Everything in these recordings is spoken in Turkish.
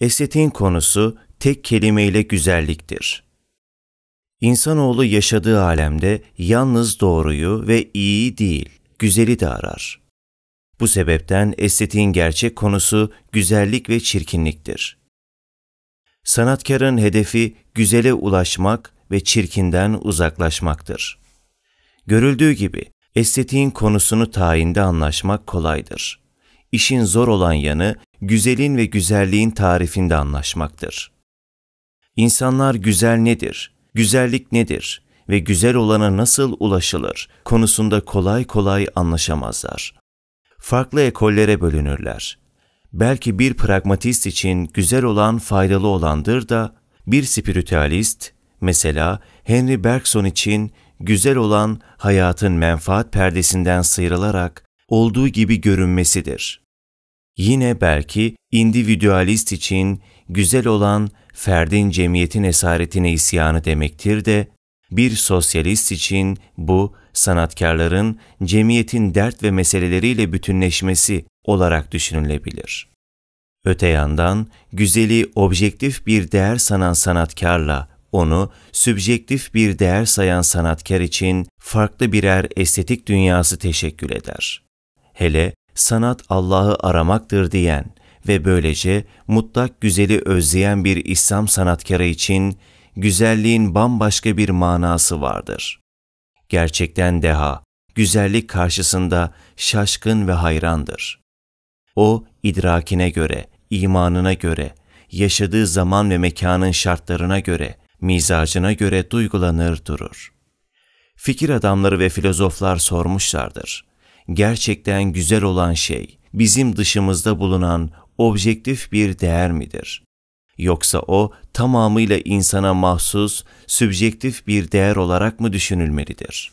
Esetin konusu tek kelimeyle güzelliktir. İnsanoğlu yaşadığı alemde yalnız doğruyu ve iyiyi değil, güzeli de arar. Bu sebepten estetiğin gerçek konusu güzellik ve çirkinliktir. Sanatkarın hedefi güzele ulaşmak ve çirkinden uzaklaşmaktır. Görüldüğü gibi estetiğin konusunu tayinde anlaşmak kolaydır. İşin zor olan yanı güzelin ve güzelliğin tarifinde anlaşmaktır. İnsanlar güzel nedir, güzellik nedir ve güzel olana nasıl ulaşılır konusunda kolay kolay anlaşamazlar. Farklı ekollere bölünürler. Belki bir pragmatist için güzel olan faydalı olandır da bir spiritüalist, mesela Henry Bergson için güzel olan hayatın menfaat perdesinden sıyrılarak olduğu gibi görünmesidir. Yine belki individualist için güzel olan ferdin cemiyetin esaretine isyanı demektir de, bir sosyalist için bu sanatkarların cemiyetin dert ve meseleleriyle bütünleşmesi olarak düşünülebilir. Öte yandan güzeli objektif bir değer sanan sanatkarla onu sübjektif bir değer sayan sanatkar için farklı birer estetik dünyası teşekkül eder. Hele sanat Allah'ı aramaktır diyen ve böylece mutlak güzeli özleyen bir İslam sanatkarı için güzelliğin bambaşka bir manası vardır. Gerçekten deha, güzellik karşısında şaşkın ve hayrandır. O, idrakine göre, imanına göre, yaşadığı zaman ve mekanın şartlarına göre, mizacına göre duygulanır durur. Fikir adamları ve filozoflar sormuşlardır gerçekten güzel olan şey bizim dışımızda bulunan objektif bir değer midir? Yoksa o tamamıyla insana mahsus, sübjektif bir değer olarak mı düşünülmelidir?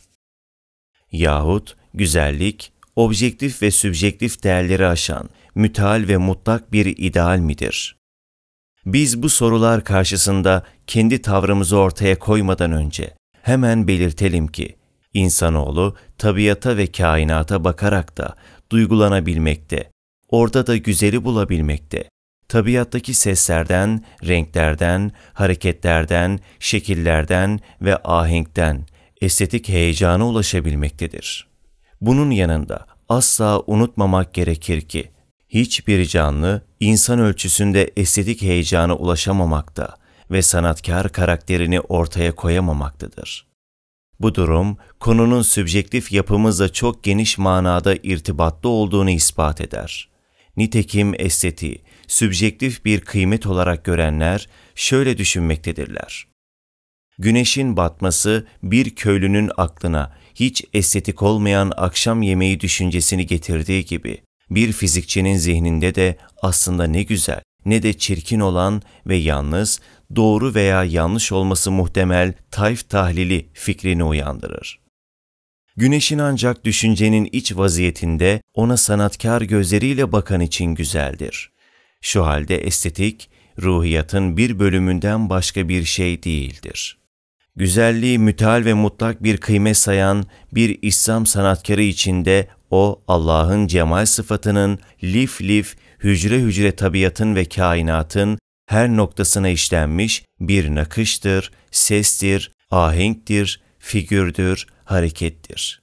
Yahut güzellik, objektif ve sübjektif değerleri aşan, müteal ve mutlak bir ideal midir? Biz bu sorular karşısında kendi tavrımızı ortaya koymadan önce hemen belirtelim ki, İnsanoğlu tabiata ve kainata bakarak da duygulanabilmekte, orada da güzeli bulabilmekte. Tabiattaki seslerden, renklerden, hareketlerden, şekillerden ve ahenkten estetik heyecana ulaşabilmektedir. Bunun yanında asla unutmamak gerekir ki hiçbir canlı insan ölçüsünde estetik heyecana ulaşamamakta ve sanatkar karakterini ortaya koyamamaktadır.'' Bu durum, konunun sübjektif yapımızla çok geniş manada irtibatlı olduğunu ispat eder. Nitekim esteti sübjektif bir kıymet olarak görenler şöyle düşünmektedirler. Güneşin batması bir köylünün aklına hiç estetik olmayan akşam yemeği düşüncesini getirdiği gibi, bir fizikçinin zihninde de aslında ne güzel ne de çirkin olan ve yalnız doğru veya yanlış olması muhtemel Taif tahlili fikrini uyandırır. Güneşin ancak düşüncenin iç vaziyetinde ona sanatkar gözleriyle bakan için güzeldir. Şu halde estetik, ruhiyatın bir bölümünden başka bir şey değildir. Güzelliği mütal ve mutlak bir kıyme sayan bir İslam sanatkarı içinde o Allah'ın cemal sıfatının lif lif hücre hücre tabiatın ve kainatın her noktasına işlenmiş bir nakıştır, sestir, ahenktir, figürdür, harekettir.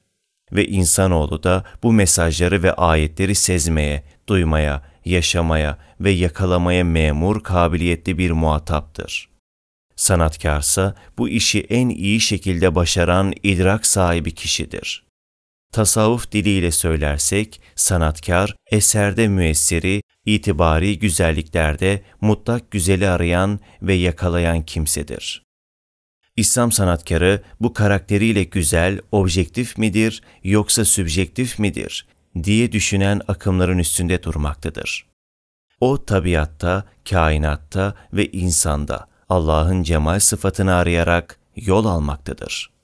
Ve insanoğlu da bu mesajları ve ayetleri sezmeye, duymaya, yaşamaya ve yakalamaya memur kabiliyetli bir muhataptır. Sanatkarsa bu işi en iyi şekilde başaran idrak sahibi kişidir.'' tasavvuf diliyle söylersek, sanatkar, eserde müesseri, itibari güzelliklerde mutlak güzeli arayan ve yakalayan kimsedir. İslam sanatkarı bu karakteriyle güzel, objektif midir yoksa sübjektif midir diye düşünen akımların üstünde durmaktadır. O tabiatta, kainatta ve insanda Allah'ın cemal sıfatını arayarak yol almaktadır.''